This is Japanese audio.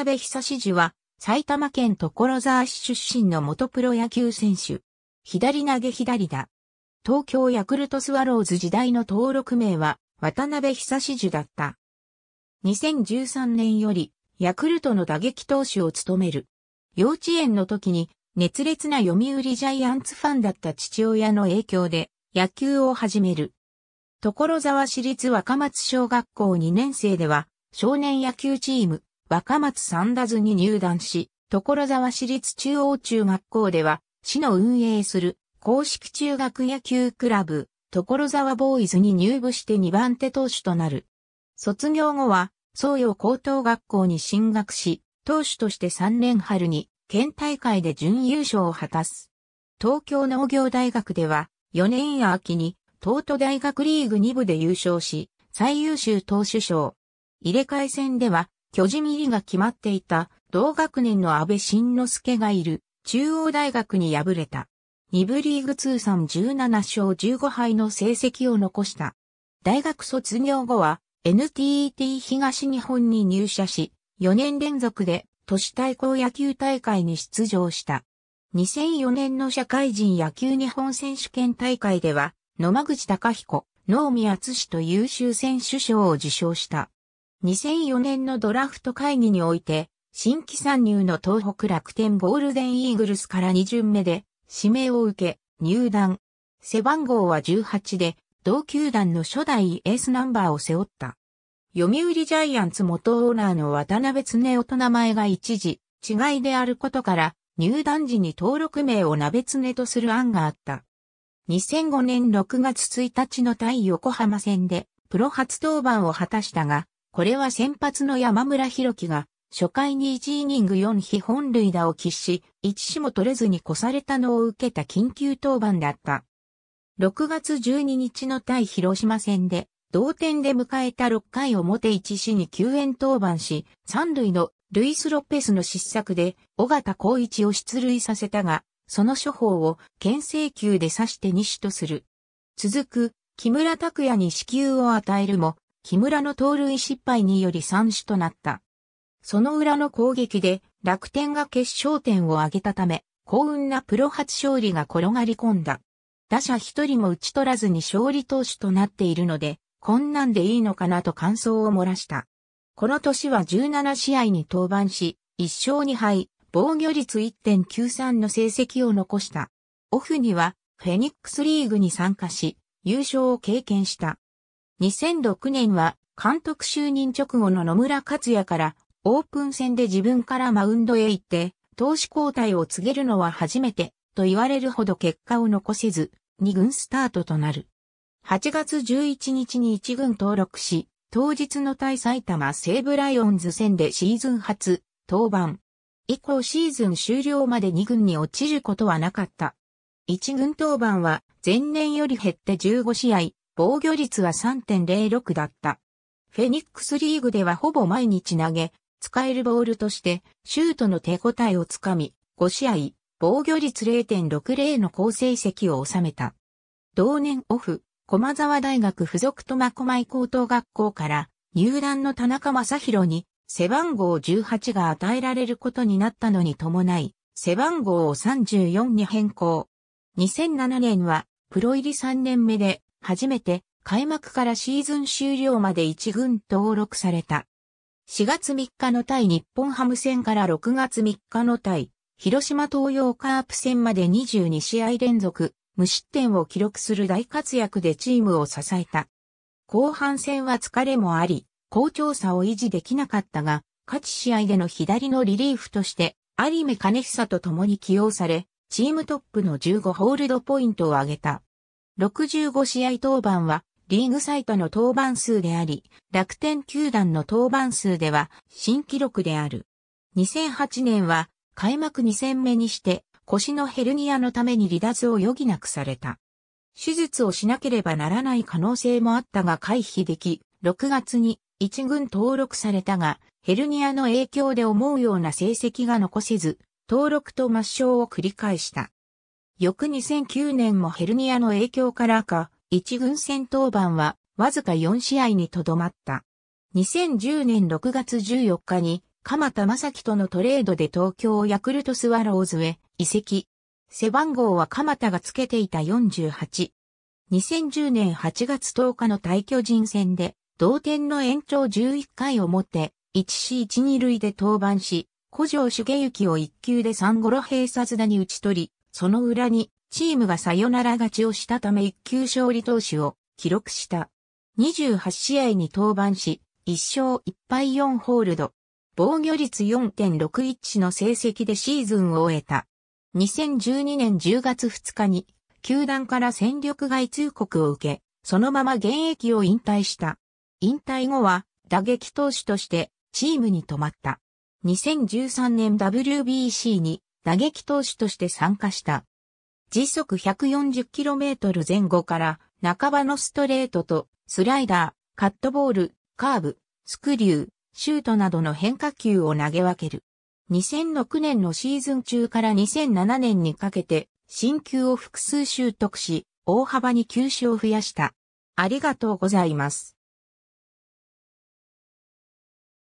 辺久志次は、埼玉県所沢市出身の元プロ野球選手。左投げ左だ。東京ヤクルトスワローズ時代の登録名は、渡辺久志次だった。2013年より、ヤクルトの打撃投手を務める。幼稚園の時に、熱烈な読売ジャイアンツファンだった父親の影響で、野球を始める。所沢市立若松小学校2年生では、少年野球チーム、若松三田図に入団し、所沢市立中央中学校では、市の運営する公式中学野球クラブ、所沢ボーイズに入部して2番手投手となる。卒業後は、創業高等学校に進学し、投手として3年春に、県大会で準優勝を果たす。東京農業大学では、4年秋に、東都大学リーグ2部で優勝し、最優秀投手賞。入れ替え戦では、巨人入りが決まっていた同学年の安倍晋之助がいる中央大学に敗れた。2部リーグ通算17勝15敗の成績を残した。大学卒業後は NTT 東日本に入社し、4年連続で都市対抗野球大会に出場した。2004年の社会人野球日本選手権大会では、野間口隆彦、能見厚と優秀選手賞を受賞した。2004年のドラフト会議において、新規参入の東北楽天ゴールデンイーグルスから2巡目で指名を受け、入団。背番号は18で、同球団の初代エースナンバーを背負った。読売ジャイアンツ元オーナーの渡辺恒夫と名前が一時、違いであることから、入団時に登録名を鍋常とする案があった。2005年6月1日の対横浜戦で、プロ初登板を果たしたが、これは先発の山村博樹が、初回に1イニング4非本塁打を喫し、1死も取れずに越されたのを受けた緊急登板だった。6月12日の対広島戦で、同点で迎えた6回表1死に救援登板し、三塁のルイス・ロペスの失策で、尾形孝一を出塁させたが、その処方を牽制球で刺して2死とする。続く、木村拓也に死球を与えるも、木村の盗塁失敗により三種となった。その裏の攻撃で楽天が決勝点を挙げたため、幸運なプロ初勝利が転がり込んだ。打者一人も打ち取らずに勝利投手となっているので、こんなんでいいのかなと感想を漏らした。この年は17試合に登板し、1勝2敗、防御率1.93の成績を残した。オフには、フェニックスリーグに参加し、優勝を経験した。2006年は監督就任直後の野村克也からオープン戦で自分からマウンドへ行って、投手交代を告げるのは初めてと言われるほど結果を残せず、2軍スタートとなる。8月11日に1軍登録し、当日の対埼玉西武ライオンズ戦でシーズン初、登板。以降シーズン終了まで2軍に落ちることはなかった。1軍登板は前年より減って15試合、防御率は3.06だった。フェニックスリーグではほぼ毎日投げ、使えるボールとして、シュートの手応えをつかみ、5試合、防御率0.60の好成績を収めた。同年オフ、駒沢大学附属苫小牧高等学校から入団の田中正宏に背番号18が与えられることになったのに伴い、背番号を34に変更。2007年はプロ入り3年目で初めて開幕からシーズン終了まで一軍登録された。4月3日の対日本ハム戦から6月3日の対広島東洋カープ戦まで22試合連続無失点を記録する大活躍でチームを支えた。後半戦は疲れもあり、好調さを維持できなかったが、勝ち試合での左のリリーフとして、有目金久と共に起用され、チームトップの15ホールドポイントを挙げた。65試合登板はリーグサイトの登板数であり、楽天球団の登板数では新記録である。2008年は開幕2戦目にして腰のヘルニアのために離脱を余儀なくされた。手術をしなければならない可能性もあったが回避でき、6月に一軍登録されたが、ヘルニアの影響で思うような成績が残せず、登録と抹消を繰り返した。翌2009年もヘルニアの影響からか、一軍戦登板はわずか4試合にとどまった。2010年6月14日に、鎌田正樹とのトレードで東京ヤクルトスワローズへ移籍。背番号は鎌田がつけていた48。2010年8月10日の対巨人戦で、同点の延長11回をもって、1C12 塁で登板し、古城茂之を1球で3ゴロ閉殺打に打ち取り、その裏にチームがサヨナラ勝ちをしたため一級勝利投手を記録した。28試合に登板し、1勝1敗4ホールド。防御率4.61の成績でシーズンを終えた。2012年10月2日に、球団から戦力外通告を受け、そのまま現役を引退した。引退後は、打撃投手として、チームに止まった。2013年 WBC に打撃投手として参加した。時速 140km 前後から半ばのストレートとスライダー、カットボール、カーブ、スクリュー、シュートなどの変化球を投げ分ける。2006年のシーズン中から2007年にかけて新球を複数習得し、大幅に球種を増やした。ありがとうございます。